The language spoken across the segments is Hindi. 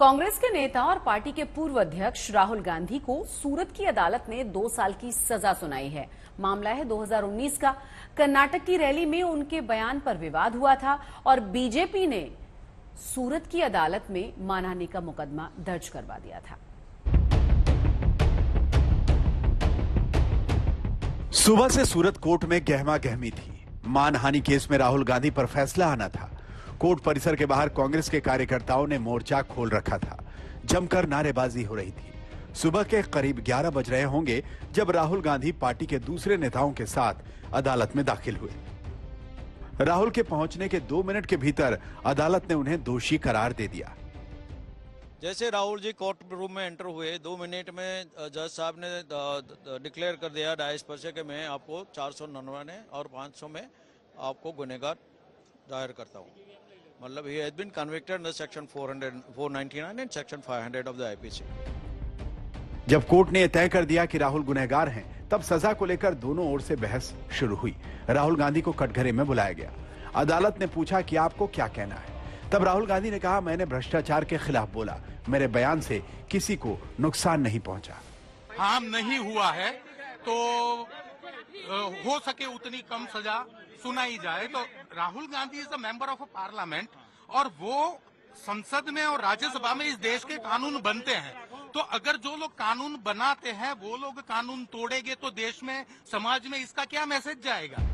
कांग्रेस के नेता और पार्टी के पूर्व अध्यक्ष राहुल गांधी को सूरत की अदालत ने दो साल की सजा सुनाई है मामला है 2019 का कर्नाटक की रैली में उनके बयान पर विवाद हुआ था और बीजेपी ने सूरत की अदालत में मानहानि का मुकदमा दर्ज करवा दिया था सुबह से सूरत कोर्ट में गहमा गहमी थी मानहानि केस में राहुल गांधी पर फैसला आना था कोर्ट परिसर के बाहर कांग्रेस के कार्यकर्ताओं ने मोर्चा खोल रखा था जमकर नारेबाजी हो रही थी सुबह के करीब 11 बज रहे होंगे जब राहुल गांधी पार्टी के दूसरे नेताओं के साथ अदालत में दाखिल हुए राहुल के पहुंचने के दो मिनट के भीतर अदालत ने उन्हें दोषी करार दे दिया जैसे राहुल जी कोर्ट रूम में एंटर हुए दो मिनट में जज साहब ने डिक्लेयर कर दिया डाइस पर से कि मैं आपको चार सौ और पाँच में आपको गुनेगार दायर करता हूँ मतलब he has been convicted under section 400 499 and section 500 of the IPC जब कोर्ट ने तय कर दिया कि राहुल गुनहगार हैं तब सजा को लेकर दोनों ओर से बहस शुरू हुई राहुल गांधी को कटघरे में बुलाया गया अदालत ने पूछा कि आपको क्या कहना है तब राहुल गांधी ने कहा मैंने भ्रष्टाचार के खिलाफ बोला मेरे बयान से किसी को नुकसान नहीं पहुंचा हार्म नहीं हुआ है तो हो सके उतनी कम सजा सुनाई जाए तो Rahul Gandhi is a member of a parliament और वो संसद में और राज्यसभा में इस देश के कानून बनते हैं तो अगर जो लोग कानून बनाते हैं वो लोग कानून तोड़ेंगे तो देश में समाज में इसका क्या मैसेज जाएगा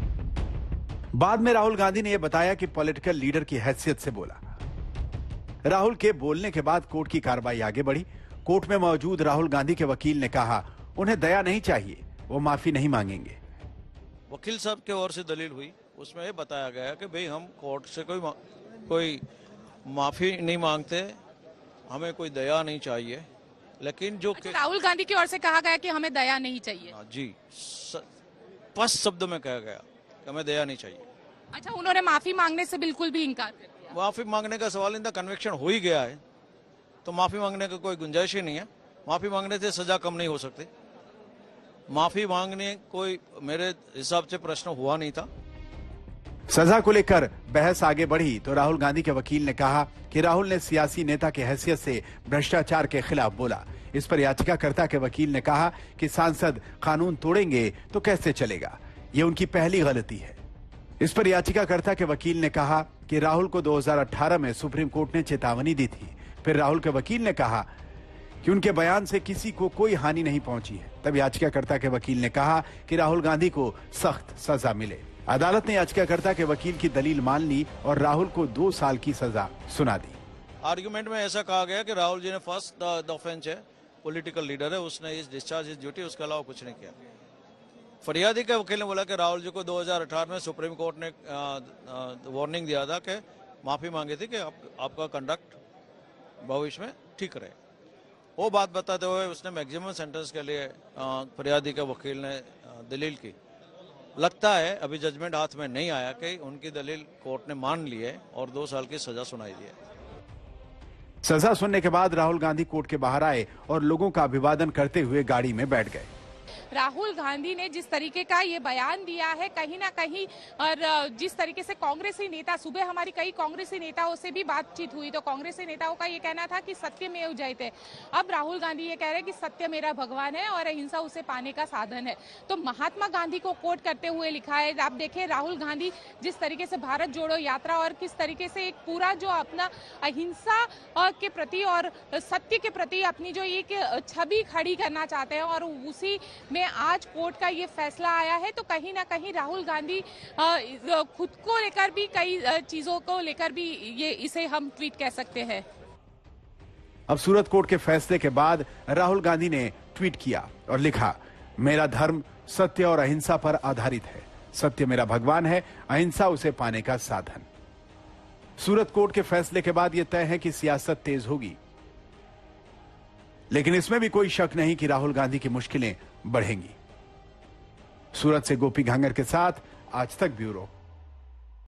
बाद में राहुल गांधी ने यह बताया कि पॉलिटिकल लीडर की हैसियत से बोला राहुल के बोलने के बाद कोर्ट की कार्रवाई आगे बढ़ी कोर्ट में मौजूद राहुल गांधी के वकील ने कहा उन्हें दया नहीं चाहिए वो माफी नहीं मांगेंगे वकील साहब के ओर से दलील हुई उसमें ये बताया गया कि भाई हम कोर्ट से कोई कोई माफ़ी नहीं मांगते हमें कोई दया नहीं चाहिए लेकिन जो अच्छा, राहुल गांधी की ओर से कहा गया कि हमें दया नहीं चाहिए हाँ, जी स्पष्ट शब्द में कहा गया कि हमें दया नहीं चाहिए अच्छा उन्होंने माफ़ी मांगने से बिल्कुल भी इनकार माफ़ी मांगने का सवाल इनका कन्वेक्शन हो ही गया है तो माफ़ी मांगने का कोई गुंजाइश ही नहीं है माफ़ी मांगने से सजा कम नहीं हो सकती माफ़ी मांगने कोई मेरे हिसाब से प्रश्न हुआ नहीं था सजा को लेकर बहस आगे बढ़ी तो राहुल गांधी के वकील ने कहा कि राहुल ने सियासी नेता के हैसियत से भ्रष्टाचार के खिलाफ बोला इस पर याचिकाकर्ता के वकील ने कहा कि सांसद कानून तोड़ेंगे तो कैसे चलेगा ये उनकी पहली गलती है इस पर याचिकाकर्ता के वकील ने कहा कि राहुल को 2018 में सुप्रीम कोर्ट ने चेतावनी दी थी फिर राहुल के वकील ने कहा कि उनके बयान से किसी को कोई हानि नहीं पहुंची है तब याचिकाकर्ता के वकील ने कहा कि राहुल गांधी को सख्त सजा मिले अदालत ने याचिकाकर्ता के वकील की दलील मान ली और राहुल को दो साल की सजा सुना दी आर्ग्यूमेंट में ऐसा कहा गया कि राहुल जी ने फर्स्ट ऑफेंस है पॉलिटिकल लीडर है उसने इस डिस्चार्ज इस ड्यूटी उसके अलावा कुछ नहीं किया फरियादी के वकील ने बोला कि राहुल जी को 2018 में सुप्रीम कोर्ट ने वार्निंग दिया था कि माफ़ी मांगी थी कि आप, आपका कंडक्ट भविष्य में ठीक रहे वो बात बताते हुए उसने मैक्सिमम सेंटेंस के लिए फरियादी के वकील ने दलील की लगता है अभी जजमेंट हाथ में नहीं आया कि उनकी दलील कोर्ट ने मान ली है और दो साल की सजा सुनाई दी है सजा सुनने के बाद राहुल गांधी कोर्ट के बाहर आए और लोगों का अभिवादन करते हुए गाड़ी में बैठ गए राहुल गांधी ने जिस तरीके का ये बयान दिया है कहीं ना कहीं और जिस तरीके से कांग्रेसी नेता सुबह हमारी कई कांग्रेसी नेताओं से भी बातचीत हुई तो कांग्रेसी नेताओं का ये कहना था कि सत्य में जयते अब राहुल गांधी ये कह रहे हैं कि सत्य मेरा भगवान है और अहिंसा उसे पाने का साधन है तो महात्मा गांधी को कोट करते हुए लिखा है आप देखें राहुल गांधी जिस तरीके से भारत जोड़ो यात्रा और किस तरीके से एक पूरा जो अपना अहिंसा के प्रति और सत्य के प्रति अपनी जो एक छवि खड़ी करना चाहते हैं और उसी में आज कोर्ट का ये फैसला आया है तो कहीं ना कहीं राहुल गांधी खुद को लेकर भी कई चीजों को लेकर भी ये इसे हम ट्वीट कह सकते हैं अब सूरत कोर्ट के फैसले के बाद राहुल गांधी ने ट्वीट किया और लिखा मेरा धर्म सत्य और अहिंसा पर आधारित है सत्य मेरा भगवान है अहिंसा उसे पाने का साधन सूरत कोर्ट के फैसले के बाद यह तय है कि सियासत तेज होगी लेकिन इसमें भी कोई शक नहीं कि राहुल गांधी की मुश्किलें बढ़ेंगी सूरत से गोपी घांगर के साथ आज तक ब्यूरो